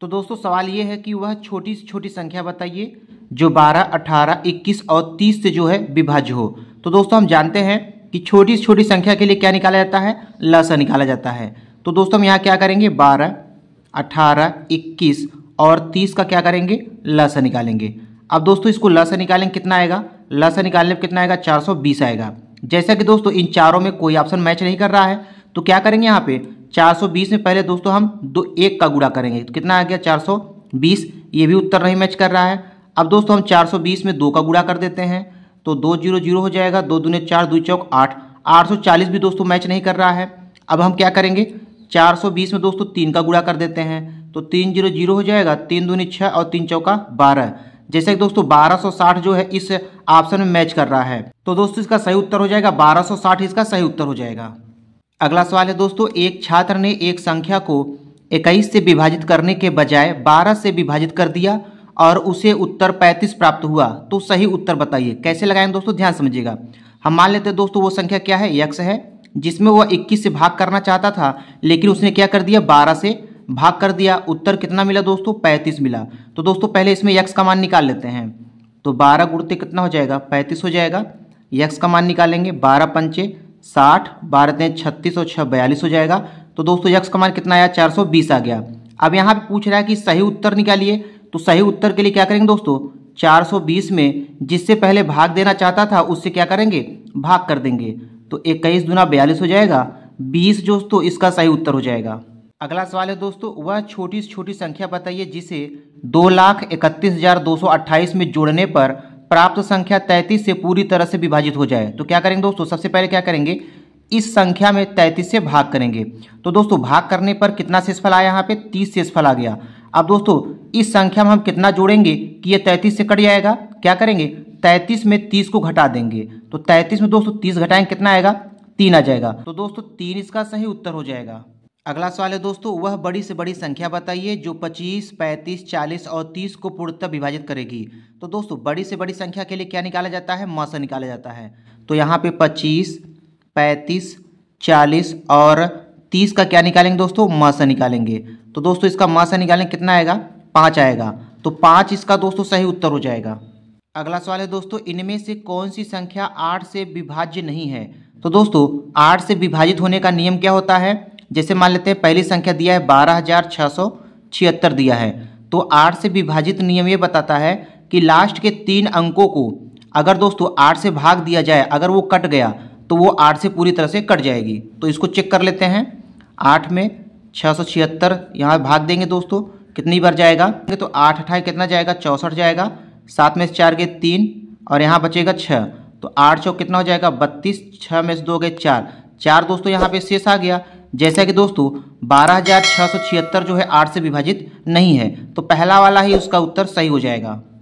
तो दोस्तों सवाल ये है कि वह छोटी से छोटी संख्या बताइए जो 12, 18, 21 और 30 से जो है विभाज्य हो तो दोस्तों हम जानते हैं कि छोटी से छोटी संख्या के लिए क्या निकाला जाता है लसा निकाला जाता है तो दोस्तों हम यहाँ क्या करेंगे 12, 18, 21 और 30 का क्या करेंगे लसा निकालेंगे अब दोस्तों इसको लसा निकालेंगे कितना आएगा लसा निकालने पर कितना आएगा चार आएगा जैसा कि दोस्तों इन चारों में कोई ऑप्शन मैच नहीं कर रहा है तो क्या करेंगे यहाँ पे 420 में पहले दोस्तों हम दो एक का गुड़ा करेंगे तो कितना आ गया 420 ये भी उत्तर नहीं मैच कर रहा है अब दोस्तों हम 420 में दो का गुड़ा कर देते हैं तो दो जीरो जीरो हो जाएगा दो दूने चार दो चौक आठ आठ सौ चालीस भी दोस्तों मैच नहीं कर रहा है अब हम क्या करेंगे बीस में दोस्तों तीन का गुड़ा कर देते हैं तो तीन जीरो जीरो हो जाएगा तीन दूनी छः और तीन चौका बारह जैसे कि दोस्तों 1260 जो है इस ऑप्शन में मैच कर रहा है तो दोस्तों इसका सही उत्तर हो जाएगा 1260 इसका सही उत्तर हो जाएगा अगला सवाल है दोस्तों एक छात्र ने एक संख्या को 21 से विभाजित करने के बजाय 12 से विभाजित कर दिया और उसे उत्तर 35 प्राप्त हुआ तो सही उत्तर बताइए कैसे लगाएं दोस्तों ध्यान समझिएगा हम मान लेते हैं दोस्तों वो संख्या क्या है यक्स है जिसमें वह 21 से भाग करना चाहता था लेकिन उसने क्या कर दिया बारह से भाग कर दिया उत्तर कितना मिला दोस्तों पैंतीस मिला तो दोस्तों पहले इसमें यक्स का मान निकाल लेते हैं तो बारह गुड़ते कितना हो जाएगा पैंतीस हो जाएगा यक्स का मान निकालेंगे बारह पंचे साठ बारह तेईस छत्तीस और छः बयालीस हो जाएगा तो दोस्तों यक्ष का मान कितना आया चार सौ बीस आ गया अब यहाँ पे पूछ रहा है कि सही उत्तर निकालिए तो सही उत्तर के लिए क्या करेंगे दोस्तों चार सौ बीस में जिससे पहले भाग देना चाहता था उससे क्या करेंगे भाग कर देंगे तो इक्कीस दुना बयालीस हो जाएगा बीस दोस्तों इसका सही उत्तर हो जाएगा अगला सवाल है दोस्तों वह छोटी से छोटी संख्या बताइए जिसे दो लाख इकतीस हजार दो सौ अट्ठाईस में जोड़ने पर प्राप्त संख्या तैंतीस से पूरी तरह से विभाजित हो जाए तो क्या करेंगे दोस्तों सबसे पहले क्या करेंगे इस संख्या में तैंतीस से भाग करेंगे तो दोस्तों भाग करने पर कितना शेषफल आया यहाँ पे तीस शेषफल आ गया अब दोस्तों इस संख्या में हम कितना जोड़ेंगे कि ये तैंतीस से कट जाएगा क्या करेंगे तैंतीस में तीस को घटा देंगे तो तैंतीस में दोस्तों तीस घटाएंगे कितना आएगा तीन आ जाएगा तो दोस्तों तीन इसका सही उत्तर हो जाएगा अगला सवाल है दोस्तों वह बड़ी से बड़ी संख्या बताइए जो 25, 35, 40 और 30 को पूर्णतः विभाजित करेगी तो दोस्तों बड़ी से बड़ी संख्या के लिए क्या निकाला जाता है मासा निकाला जाता है तो यहाँ पे 25, 35, 40 और 30 का क्या निकालेंगे दोस्तों मासा निकालेंगे तो दोस्तों इसका मासा निकालेंगे कितना आएगा पाँच आएगा तो पाँच इसका दोस्तों सही उत्तर हो जाएगा अगला सवाल है दोस्तों इनमें से कौन सी संख्या आठ से विभाज्य नहीं है तो दोस्तों आठ से विभाजित होने का नियम क्या होता है जैसे मान लेते हैं पहली संख्या दिया है बारह हज़ार छः सौ छिहत्तर दिया है तो आठ से विभाजित नियम ये बताता है कि लास्ट के तीन अंकों को अगर दोस्तों आठ से भाग दिया जाए अगर वो कट गया तो वो आठ से पूरी तरह से कट जाएगी तो इसको चेक कर लेते हैं आठ में छः सौ छिहत्तर यहाँ भाग देंगे दोस्तों कितनी बार जाएगा तो आठ अठाई कितना जाएगा चौंसठ जाएगा सात में से चार गए तीन और यहाँ बचेगा छः तो आठ चौक कितना हो जाएगा बत्तीस छः में से दो गए चार चार दोस्तों यहाँ पे शेष आ गया जैसा कि दोस्तों बारह जो है आठ से विभाजित नहीं है तो पहला वाला ही उसका उत्तर सही हो जाएगा